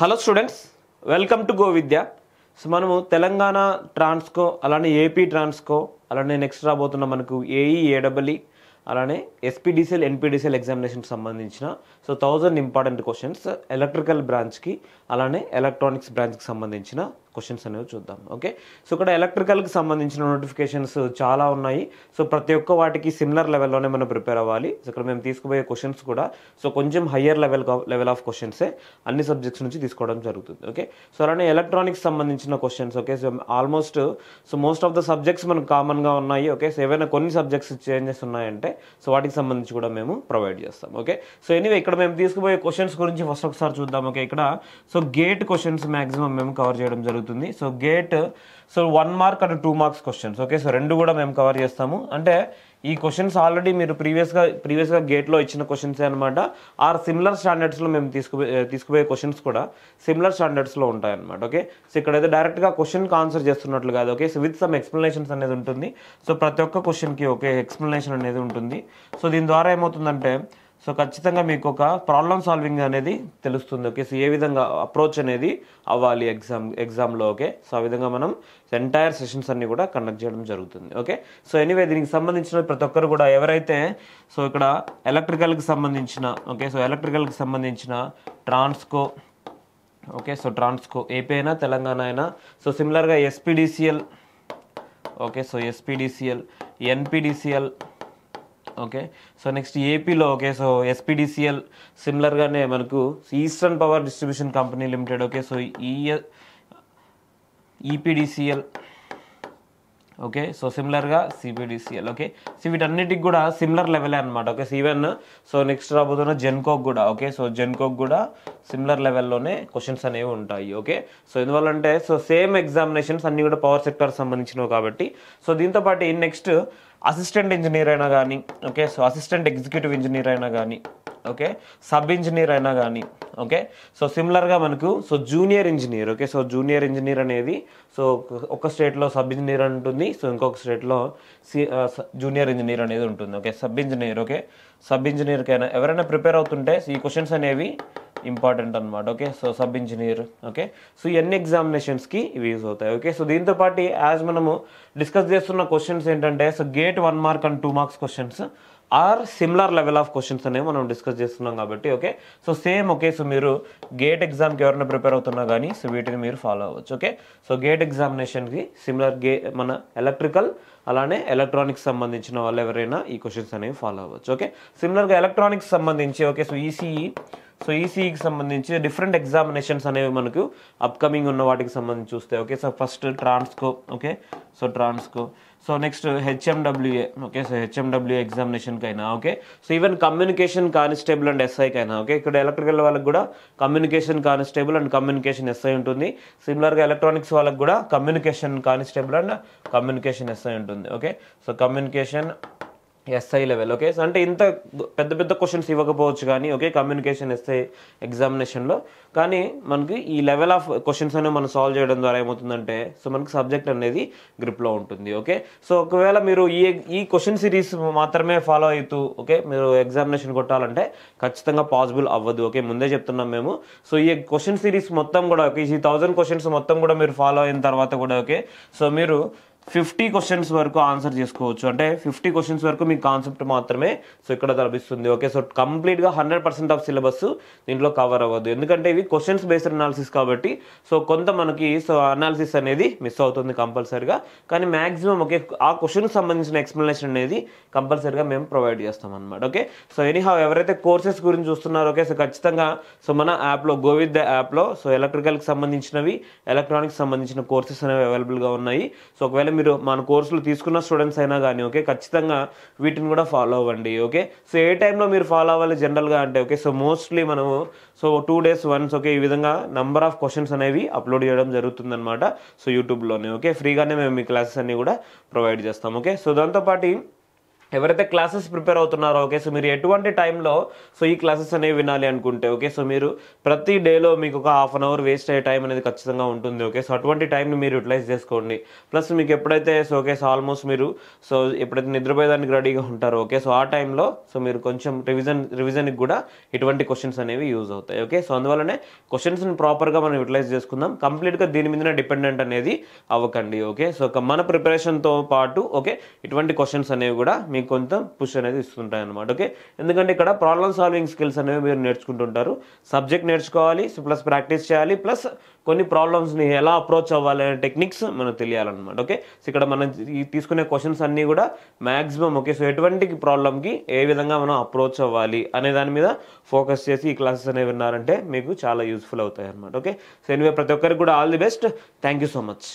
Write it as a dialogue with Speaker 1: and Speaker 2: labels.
Speaker 1: hello students welcome to go Vidya so మనము తెలంగాణ ట్రాన్స్కో అలానే AP Transco అలానే నెక్స్ట్ రాబోతున్న మనకు ఏఈ ఏడబ్ల్ఈ e, e, అలానే ఎస్పీడీసీఎల్ ఎన్పీడీసీఎల్ ఎగ్జామినేషన్కి సంబంధించిన so thousand important questions electrical బ్రాంచ్కి అలానే ఎలక్ట్రానిక్స్ బ్రాంచ్కి సంబంధించిన క్వశ్చన్స్ అనేవి చూద్దాం ఓకే సో ఇక్కడ ఎలక్ట్రికల్కి సంబంధించిన నోటిఫికేషన్స్ చాలా ఉన్నాయి సో ప్రతి ఒక్క వాటికి సిమిలర్ లెవెల్లోనే మనం ప్రిపేర్ అవ్వాలి సో ఇక్కడ మేము తీసుకుపోయే క్వశ్చన్స్ కూడా సో కొంచెం హయ్యర్ లెవెల్ లెవెల్ ఆఫ్ క్వశ్చన్సే అన్ని సబ్జెక్ట్స్ నుంచి తీసుకోవడం జరుగుతుంది ఓకే సో అలానే ఎలక్ట్రానిక్స్ సంబంధించిన questions okay so almost so most of the subjects మనకు కామన్గా ఉన్నాయి ఓకే సో ఏవైనా కొన్ని సబ్జెక్ట్స్ చేంజెస్ ఉన్నాయంటే సో వాటికి సంబంధించి కూడా మేము ప్రొవైడ్ చేస్తాం ఓకే సో ఎనీవే ఇక్కడ మేము తీసుకుపోయే క్వశ్చన్స్ గురించి ఫస్ట్ ఒకసారి చూద్దాం ఓకే ఇక్కడ సో గేట్ క్వశ్చన్స్ మ్యాక్సిమం మేము కవర్ చేయడం జరుగుతుంది జరుగుతుంది so GATE so one mark and two marks questions okay so రెండు కూడా మేము కవర్ చేస్తాము అంటే ఈ క్వశ్చన్స్ ఆల్రెడీ మీరు ప్రీవియస్గా ప్రీవియస్గా గేట్లో ఇచ్చిన క్వశ్చన్స్ అనమాట ఆర్ సిమిలర్ స్టాండర్డ్స్లో మేము తీసుకు తీసుకుపోయే క్వశ్చన్స్ కూడా సిమిలర్ స్టాండర్డ్స్లో ఉంటాయన్నమాట ఓకే సో ఇక్కడైతే డైరెక్ట్గా క్వశ్చన్కి ఆన్సర్ చేస్తున్నట్లు కాదు okay so with some explanations అనేది ఉంటుంది సో ప్రతి ఒక్క క్వశ్చన్కి ఓకే ఎక్స్ప్లెనేషన్ అనేది ఉంటుంది సో దీని ద్వారా ఏమవుతుందంటే సో ఖచ్చితంగా మీకు ఒక ప్రాబ్లమ్ సాల్వింగ్ అనేది తెలుస్తుంది ఓకే సో ఏ విధంగా అప్రోచ్ అనేది అవ్వాలి ఎగ్జామ్ ఎగ్జామ్లో ఓకే సో ఆ విధంగా మనం ఎంటైర్ సెషన్స్ అన్నీ కూడా కండక్ట్ చేయడం జరుగుతుంది ఓకే సో ఎనీవే దీనికి సంబంధించిన ప్రతి ఒక్కరు కూడా ఎవరైతే సో ఇక్కడ ఎలక్ట్రికల్కి సంబంధించిన ఓకే సో ఎలక్ట్రికల్కి సంబంధించిన Transco okay so Transco AP అయినా తెలంగాణ అయినా సో సిమిలర్గా SPDCL okay so SPDCL NPDCL okay so next ఏపీలో ఓకే సో ఎస్పీడిసిఎల్ సిమిలర్గానే మనకు eastern power distribution company limited okay so ఈ ఈపీడీసీఎల్ ఓకే సో సిమిలర్గా సిబిడిసిఎల్ ఓకే సో వీటన్నిటికి కూడా సిమిలర్ లెవెలే అనమాట ఓకే ఈవెన్ సో నెక్స్ట్ రాబోతున్న జెన్కోక్ కూడా ఓకే సో జెన్కోక్ కూడా సిమిలర్ లెవెల్లోనే క్వశ్చన్స్ అనేవి ఉంటాయి ఓకే సో ఎందువల్లంటే సో సేమ్ ఎగ్జామినేషన్స్ అన్నీ కూడా పవర్ సెక్టర్ సంబంధించినవి కాబట్టి సో దీంతోపాటు నెక్స్ట్ అసిస్టెంట్ ఇంజనీర్ అయినా కానీ okay so assistant executive engineer అయినా కానీ ఓకే సబ్ ఇంజనీర్ అయినా కానీ ఓకే సో సిమిలర్గా మనకు so junior engineer okay so junior engineer అనేది సో ఒక స్టేట్లో సబ్ ఇంజనీర్ ఉంటుంది సో ఇంకొక స్టేట్లో సి జూనియర్ ఇంజనీర్ అనేది ఉంటుంది okay sub engineer okay sub ఇంజనీర్కైనా ఎవరైనా ప్రిపేర్ అవుతుంటే ఈ క్వశ్చన్స్ అనేవి ఇంపార్టెంట్ అనమాట okay so sub engineer okay so ఇవన్నీ ఎగ్జామినేషన్స్కి ఇవి యూజ్ అవుతాయి ఓకే సో దీంతో పాటు యాజ్ మనము డిస్కస్ చేస్తున్న క్వశ్చన్స్ ఏంటంటే so GATE one mark and two marks questions are similar level of questions అనేవి మనం డిస్కస్ చేస్తున్నాం కాబట్టి okay so same okay so మీరు గేట్ ఎగ్జామ్కి ఎవరైనా ప్రిపేర్ అవుతున్నా కానీ సో వీటిని మీరు ఫాలో అవ్వచ్చు ఓకే సో గేట్ ఎగ్జామినేషన్కి సిమిలర్ గే మన ఎలక్ట్రికల్ అలానే ఎలక్ట్రానిక్స్ సంబంధించిన వాళ్ళు ఎవరైనా ఈ క్వశ్చన్స్ అనేవి ఫాలో అవ్వచ్చు ఓకే సిమిలర్గా ఎలక్ట్రానిక్స్ సంబంధించి ఓకే సో ఈసీఈ సో ఈసీఈకి e e సంబంధించి డిఫరెంట్ ఎగ్జామినేషన్స్ అనేవి మనకు అప్కమింగ్ ఉన్న వాటికి సంబంధించి చూస్తే okay so first Transco okay so Transco so next HMWA okay so HMWA అయినా okay so even communication constable and ఎస్ఐకి అయినా ఓకే ఇక్కడ ఎలక్ట్రికల్ వాళ్ళకి కూడా communication constable and communication SI ఉంటుంది సిమిలర్గా ఎలక్ట్రానిక్స్ వాళ్ళకి కూడా communication constable and communication SI ఉంటుంది okay so communication SI level okay అంటే ఇంత పెద్ద పెద్ద క్వశ్చన్స్ ఇవ్వకపోవచ్చు కానీ ఓకే కమ్యూనికేషన్ ఎస్ఐ ఎగ్జామినేషన్లో కానీ మనకి ఈ లెవెల్ ఆఫ్ క్వశ్చన్స్ అనేవి మనం సాల్వ్ చేయడం ద్వారా ఏమవుతుందంటే సో మనకి సబ్జెక్ట్ అనేది గ్రిప్లో ఉంటుంది ఓకే సో ఒకవేళ మీరు ఈ ఈ క్వశ్చన్ సిరీస్ మాత్రమే ఫాలో అవుతూ ఓకే మీరు ఎగ్జామినేషన్ కొట్టాలంటే ఖచ్చితంగా పాసిబుల్ అవ్వదు ఓకే ముందే చెప్తున్నాం మేము సో ఈ క్వశ్చన్ సిరీస్ మొత్తం కూడా ఓకే ఈ థౌజండ్ క్వశ్చన్స్ మొత్తం కూడా మీరు ఫాలో అయిన తర్వాత కూడా ఓకే సో మీరు ఫిఫ్టీ క్వశ్చన్స్ వరకు ఆన్సర్ చేసుకోవచ్చు అంటే ఫిఫ్టీ క్వశ్చన్స్ వరకు మీకు కాన్సెప్ట్ మాత్రమే సో ఇక్కడ లభిస్తుంది ఓకే సో కంప్లీట్గా హండ్రెడ్ పర్సెంట్ ఆఫ్ సిలబస్ దీంట్లో కవర్ అవ్వదు ఎందుకంటే ఇవి క్వశ్చన్స్ బేస్డ్ అనాలిసిస్ కాబట్టి సో కొంత మనకి సో అనాలిసిస్ అనేది మిస్ అవుతుంది కంపల్సరీగా కానీ మ్యాక్సిమం ఓకే ఆ క్వశ్చన్కి సంబంధించిన ఎక్స్ప్లెనేషన్ అనేది కంపల్సరీగా మేము ప్రొవైడ్ చేస్తాం అనమాట ఓకే సో ఎనీహావ్ ఎవరైతే కోర్సెస్ గురించి చూస్తున్నారో ఓకే సో ఖచ్చితంగా సో మన యాప్లో గోవిద్ యాప్లో సో ఎలక్ట్రికల్కి సంబంధించినవి ఎలక్ట్రానిక్స్ సంబంధించిన కోర్సెస్ అనేవి అవైలబుల్గా ఉన్నాయి సో ఒకవేళ మీరు మన కోర్సులు తీసుకున్న స్టూడెంట్స్ అయినా కానీ ఓకే ఖచ్చితంగా వీటిని కూడా ఫాలో అవ్వండి ఓకే సో ఏ టైంలో మీరు ఫాలో అవ్వాలి జనరల్గా అంటే ఓకే సో మోస్ట్లీ మనము so two days once okay ఈ విధంగా నంబర్ ఆఫ్ క్వశ్చన్స్ అనేవి అప్లోడ్ చేయడం జరుగుతుంది అనమాట సో యూట్యూబ్లోనే ఓకే ఫ్రీగానే మేము మీ క్లాసెస్ అన్నీ కూడా ప్రొవైడ్ చేస్తాం ఓకే సో దాంతోపాటు ఎవరైతే క్లాసెస్ ప్రిపేర్ అవుతున్నారో ఓకే సో మీరు ఎటువంటి టైంలో సో ఈ క్లాసెస్ అనేవి వినాలి అనుకుంటే ఓకే సో మీరు ప్రతి డేలో మీకు ఒక హాఫ్ అన్ అవర్ వేస్ట్ అయ్యే టైం అనేది ఖచ్చితంగా ఉంటుంది ఓకే సో అటువంటి టైంని మీరు యూటిలైజ్ చేసుకోండి ప్లస్ మీకు ఎప్పుడైతే సో ఓకే సో ఆల్మోస్ట్ మీరు సో ఎప్పుడైతే నిద్రపోయేదానికి రెడీగా ఉంటారో ఓకే సో ఆ టైంలో సో మీరు కొంచెం రివిజన్ రివిజన్కి కూడా ఇటువంటి క్వశ్చన్స్ అనేవి యూజ్ అవుతాయి ఓకే సో అందువల్లనే క్వశ్చన్స్ని ప్రాపర్గా మనం యూటిలైజ్ చేసుకుందాం కంప్లీట్గా దీని మీదనే డిపెండెంట్ అనేది అవ్వకండి ఓకే సో మన ప్రిపరేషన్తో పాటు ఓకే ఇటువంటి క్వశ్చన్స్ అనేవి కూడా మీ మీకు కొంత పుష్ అనేది ఇస్తుంటాయి అనమాట ఓకే ఎందుకంటే ఇక్కడ ప్రాబ్లమ్ సాల్వింగ్ స్కిల్స్ అనేవి మీరు నేర్చుకుంటుంటారు సబ్జెక్ట్ నేర్చుకోవాలి ప్లస్ ప్రాక్టీస్ చేయాలి ప్లస్ కొన్ని ప్రాబ్లమ్స్ని ఎలా అప్రోచ్ అవ్వాలి అనే టెక్నిక్స్ మనకు తెలియాలన్నమాట ఓకే సో ఇక్కడ మనం ఈ తీసుకునే క్వశ్చన్స్ అన్నీ కూడా మ్యాక్సిమం ఓకే సో ఎటువంటి ప్రాబ్లమ్కి ఏ విధంగా మనం అప్రోచ్ అవ్వాలి అనే దాని మీద ఫోకస్ చేసి ఈ క్లాసెస్ అనేవి విన్నారంటే మీకు చాలా యూస్ఫుల్ అవుతాయి అనమాట ఓకే సో ఎనివే ప్రతి ఒక్కరికి కూడా all the best thank you so much